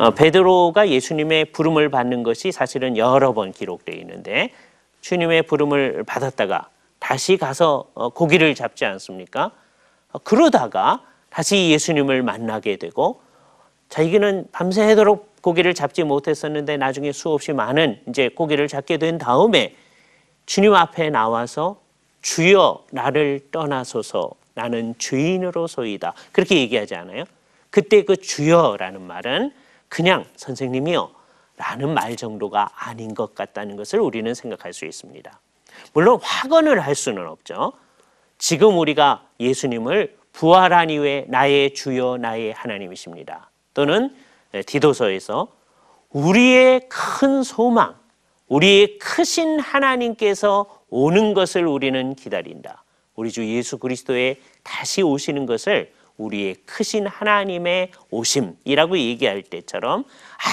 어, 베드로가 예수님의 부름을 받는 것이 사실은 여러 번 기록되어 있는데 주님의 부름을 받았다가 다시 가서 어, 고기를 잡지 않습니까? 어, 그러다가 다시 예수님을 만나게 되고 자기는 밤새도록 고기를 잡지 못했었는데 나중에 수없이 많은 이제 고기를 잡게 된 다음에 주님 앞에 나와서 주여 나를 떠나소서 나는 주인으로서이다 그렇게 얘기하지 않아요? 그때 그 주여라는 말은 그냥 선생님이요. 라는 말 정도가 아닌 것 같다는 것을 우리는 생각할 수 있습니다. 물론 확언을 할 수는 없죠. 지금 우리가 예수님을 부활한 이후에 나의 주여 나의 하나님이십니다. 또는 디도서에서 우리의 큰 소망, 우리의 크신 하나님께서 오는 것을 우리는 기다린다. 우리 주 예수 그리스도의 다시 오시는 것을 우리의 크신 하나님의 오심이라고 얘기할 때처럼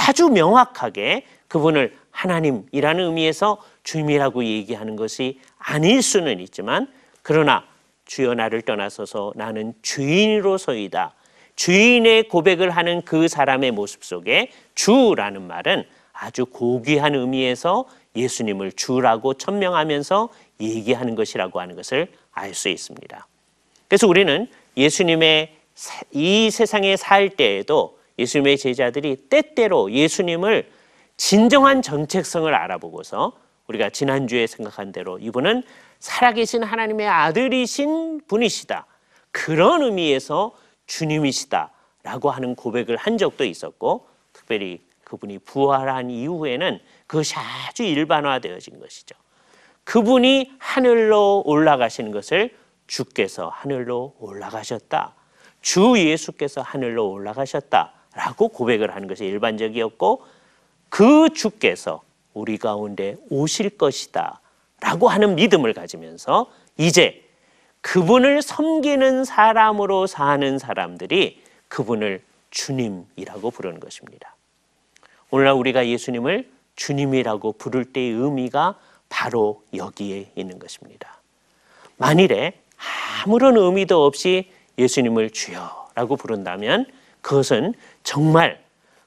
아주 명확하게 그분을 하나님이라는 의미에서 주님이라고 얘기하는 것이 아닐 수는 있지만 그러나 주여 나를 떠나서서 나는 주인으로서이다. 주인의 고백을 하는 그 사람의 모습 속에 주라는 말은 아주 고귀한 의미에서 예수님을 주라고 천명하면서 얘기하는 것이라고 하는 것을 알 수 있습니다. 그래서 우리는 예수님의 이 세상에 살 때에도 예수님의 제자들이 때때로 예수님을 진정한 정체성을 알아보고서 우리가 지난주에 생각한 대로 이분은 살아계신 하나님의 아들이신 분이시다. 그런 의미에서 주님이시다. 라고 하는 고백을 한 적도 있었고, 특별히 그분이 부활한 이후에는 그것이 아주 일반화되어진 것이죠. 그분이 하늘로 올라가시 것을 주께서 하늘로 올라가셨다. 주 예수께서 하늘로 올라가셨다. 라고 고백을 하는 것이 일반적이었고 그 주께서 우리 가운데 오실 것이다. 라고 하는 믿음을 가지면서 이제 그분을 섬기는 사람으로 사는 사람들이 그분을 주님이라고 부르는 것입니다. 오늘날 우리가 예수님을 주님이라고 부를 때의 의미가 바로 여기에 있는 것입니다. 만일에 아무런 의미도 없이 예수님을 주여라고 부른다면 그것은 정말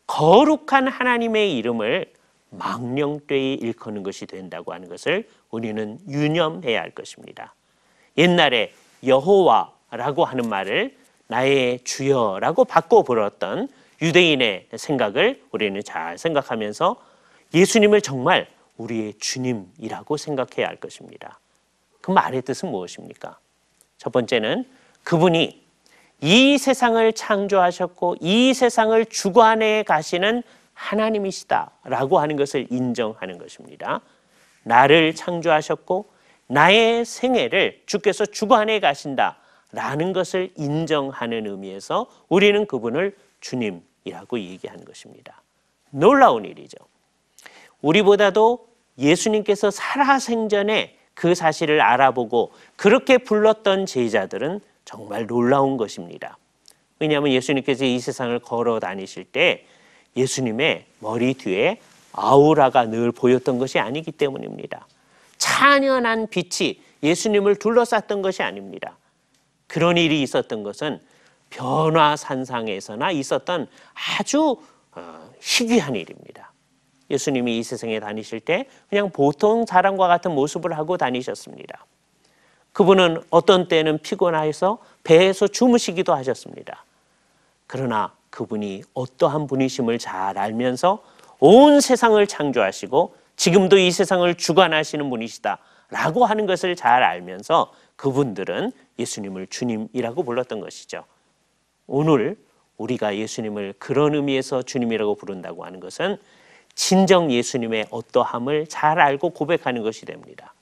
거룩한 하나님의 이름을 망령되이 일컫는 것이 된다고 하는 것을 우리는 유념해야 할 것입니다. 옛날에 여호와라고 하는 말을 나의 주여라고 바꿔 불었던 유대인의 생각을 우리는 잘 생각하면서 예수님을 정말 우리의 주님이라고 생각해야 할 것입니다. 그 말의 뜻은 무엇입니까? 첫 번째는 그분이 이 세상을 창조하셨고 이 세상을 주관해 가시는 하나님이시다라고 하는 것을 인정하는 것입니다. 나를 창조하셨고 나의 생애를 주께서 주관해 가신다라는 것을 인정하는 의미에서 우리는 그분을 주님이라고 얘기하는 것입니다. 놀라운 일이죠. 우리보다도 예수님께서 살아생전에 그 사실을 알아보고 그렇게 불렀던 제자들은 정말 놀라운 것입니다. 왜냐하면 예수님께서 이 세상을 걸어 다니실 때 예수님의 머리 뒤에 아우라가 늘 보였던 것이 아니기 때문입니다. 찬연한 빛이 예수님을 둘러쌌던 것이 아닙니다. 그런 일이 있었던 것은 변화산상에서나 있었던 아주 어, 희귀한 일입니다. 예수님이 이 세상에 다니실 때 그냥 보통 사람과 같은 모습을 하고 다니셨습니다. 그분은 어떤 때는 피곤해서 배에서 주무시기도 하셨습니다. 그러나 그분이 어떠한 분이심을 잘 알면서 온 세상을 창조하시고 지금도 이 세상을 주관하시는 분이시다 라고 하는 것을 잘 알면서 그분들은 예수님을 주님이라고 불렀던 것이죠. 오늘 우리가 예수님을 그런 의미에서 주님이라고 부른다고 하는 것은 진정 예수님의 어떠함을 잘 알고 고백하는 것이 됩니다.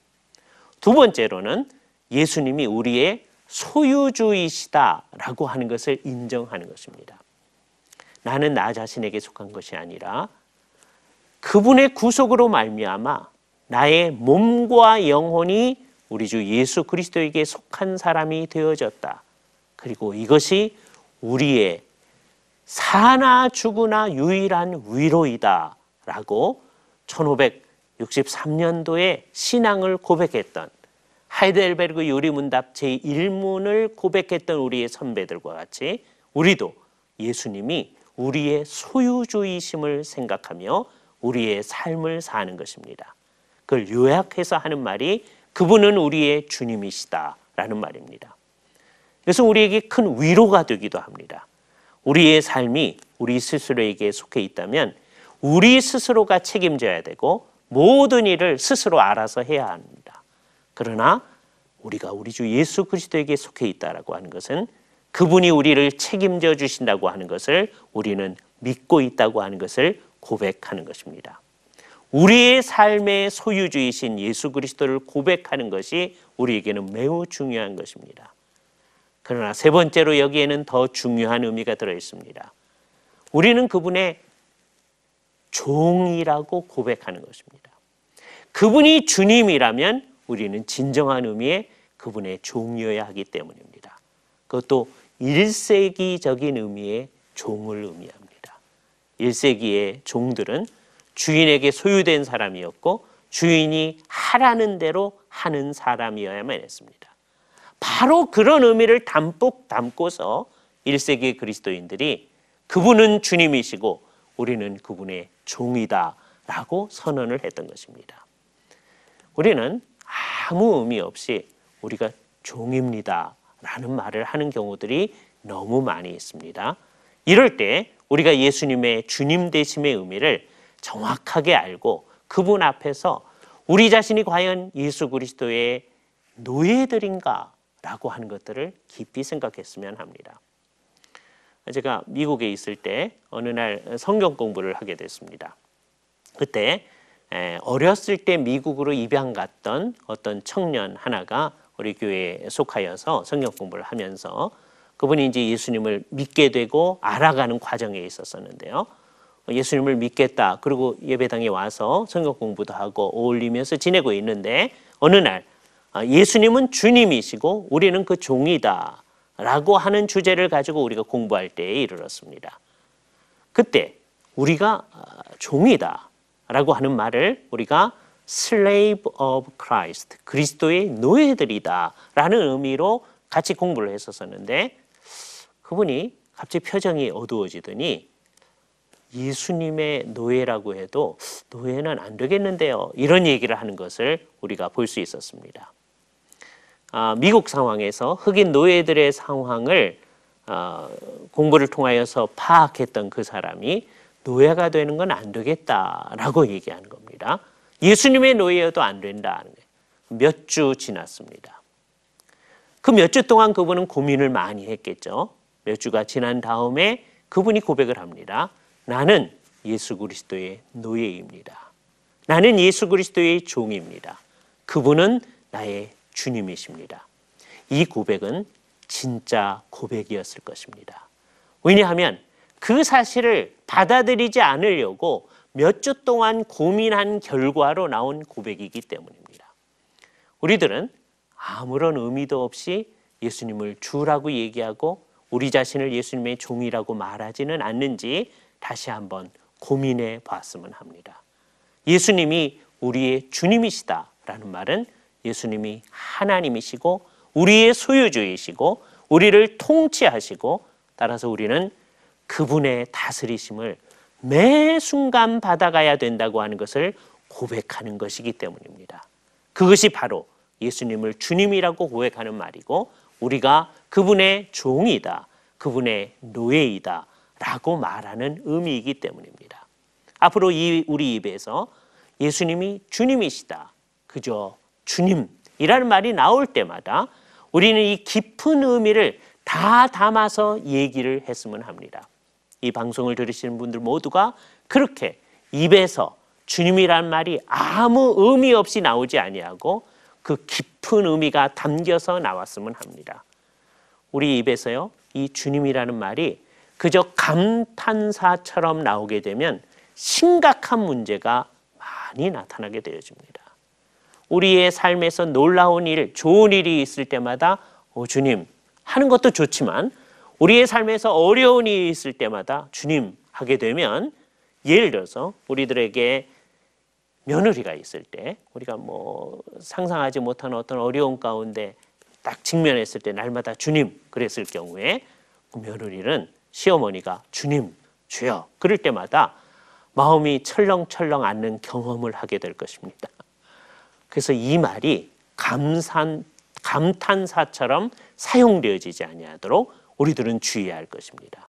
두 번째로는 예수님이 우리의 소유주이시다라고 하는 것을 인정하는 것입니다. 나는 나 자신에게 속한 것이 아니라 그분의 구속으로 말미암아 나의 몸과 영혼이 우리 주 예수 그리스도에게 속한 사람이 되어졌다. 그리고 이것이 우리의 사나 죽으나 유일한 위로이다. 라고 1563년도에 신앙을 고백했던 하이델베르그 요리문답 제1문을 고백했던 우리의 선배들과 같이 우리도 예수님이 우리의 소유주의심을 생각하며 우리의 삶을 사는 것입니다. 그걸 요약해서 하는 말이 그분은 우리의 주님이시다라는 말입니다. 그래서 우리에게 큰 위로가 되기도 합니다. 우리의 삶이 우리 스스로에게 속해 있다면 우리 스스로가 책임져야 되고 모든 일을 스스로 알아서 해야 합니다. 그러나 우리가 우리 주 예수 그리스도에게 속해 있다라고 하는 것은 그분이 우리를 책임져 주신다고 하는 것을 우리는 믿고 있다고 하는 것을 고백하는 것입니다. 우리의 삶의 소유주이신 예수 그리스도를 고백하는 것이 우리에게는 매우 중요한 것입니다. 그러나 세 번째로 여기에는 더 중요한 의미가 들어 있습니다. 우리는 그분의 종이라고 고백하는 것입니다. 그분이 주님이라면 우리는 진정한 의미의 그분의 종이어야 하기 때문입니다. 그것도 1세기적인 의미의 종을 의미합니다. 1세기의 종들은 주인에게 소유된 사람이었고 주인이 하라는 대로 하는 사람이어야만 했습니다. 바로 그런 의미를 담뿍 담고서 1세기 그리스도인들이 그분은 주님이시고 우리는 그분의 종이다라고 선언을 했던 것입니다. 우리는 아무 의미 없이 우리가 종입니다라는 말을 하는 경우들이 너무 많이 있습니다. 이럴 때 우리가 예수님의 주님 되심의 의미를 정확하게 알고 그분 앞에서 우리 자신이 과연 예수 그리스도의 노예들인가라고 하는 것들을 깊이 생각했으면 합니다. 제가 미국에 있을 때 어느 날 성경 공부를 하게 됐습니다. 그때 어렸을 때 미국으로 입양 갔던 어떤 청년 하나가 우리 교회에 속하여서 성경 공부를 하면서 그분이 이제 예수님을 믿게 되고 알아가는 과정에 있었었는데요. 예수님을 믿겠다. 그리고 예배당에 와서 성경 공부도 하고 어울리면서 지내고 있는데 어느 날 아, 예수님은 주님이시고 우리는 그 종이다. 라고 하는 주제를 가지고 우리가 공부할 때에 이르렀습니다. 그때 우리가 아, 종이다 라고 하는 말을 우리가 slave of Christ, 그리스도의 노예들이다 라는 의미로 같이 공부를 했었었는데 그분이 갑자기 표정이 어두워지더니 예수님의 노예라고 해도 노예는 안 되겠는데요. 이런 얘기를 하는 것을 우리가 볼 수 있었습니다. 아, 미국 상황에서 흑인 노예들의 상황을 아, 공부를 통하여서 파악했던 그 사람이 노예가 되는 건 안 되겠다라고 얘기하는 겁니다. 예수님의 노예여도 안 된다는 몇주 지났습니다. 그 몇 주 동안 그분은 고민을 많이 했겠죠. 몇 주가 지난 다음에 그분이 고백을 합니다. 나는 예수 그리스도의 노예입니다. 나는 예수 그리스도의 종입니다. 그분은 나의 주님이십니다. 이 고백은 진짜 고백이었을 것입니다. 왜냐하면 그 사실을 받아들이지 않으려고 몇 주 동안 고민한 결과로 나온 고백이기 때문입니다. 우리들은 아무런 의미도 없이 예수님을 주라고 얘기하고 우리 자신을 예수님의 종이라고 말하지는 않는지 다시 한번 고민해 봤으면 합니다. 예수님이 우리의 주님이시다라는 말은 예수님이 하나님이시고 우리의 소유주이시고 우리를 통치하시고 따라서 우리는 그분의 다스리심을 매 순간 받아가야 된다고 하는 것을 고백하는 것이기 때문입니다. 그것이 바로 예수님을 주님이라고 고백하는 말이고 우리가 그분의 종이다, 그분의 노예이다 라고 말하는 의미이기 때문입니다. 앞으로 이 우리 입에서 예수님이 주님이시다. 그저 주님이라는 말이 나올 때마다 우리는 이 깊은 의미를 다 담아서 얘기를 했으면 합니다. 이 방송을 들으시는 분들 모두가 그렇게 입에서 주님이란 말이 아무 의미 없이 나오지 아니하고 그 깊은 의미가 담겨서 나왔으면 합니다. 우리 입에서요, 이 주님이라는 말이 그저 감탄사처럼 나오게 되면 심각한 문제가 많이 나타나게 되어집니다. 우리의 삶에서 놀라운 일, 좋은 일이 있을 때마다 오, 어, 주님 하는 것도 좋지만 우리의 삶에서 어려운 일이 있을 때마다 주님 하게 되면 예를 들어서 우리들에게 며느리가 있을 때 우리가 뭐 상상하지 못한 어떤 어려운 가운데 딱 직면했을 때 날마다 주님 그랬을 경우에 그 며느리는 시어머니가 주님 주여 그럴 때마다 마음이 철렁철렁 앉는 경험을 하게 될 것입니다. 그래서 이 말이 감산 감탄사처럼 사용되어지지 아니하도록 우리들은 주의할 것입니다.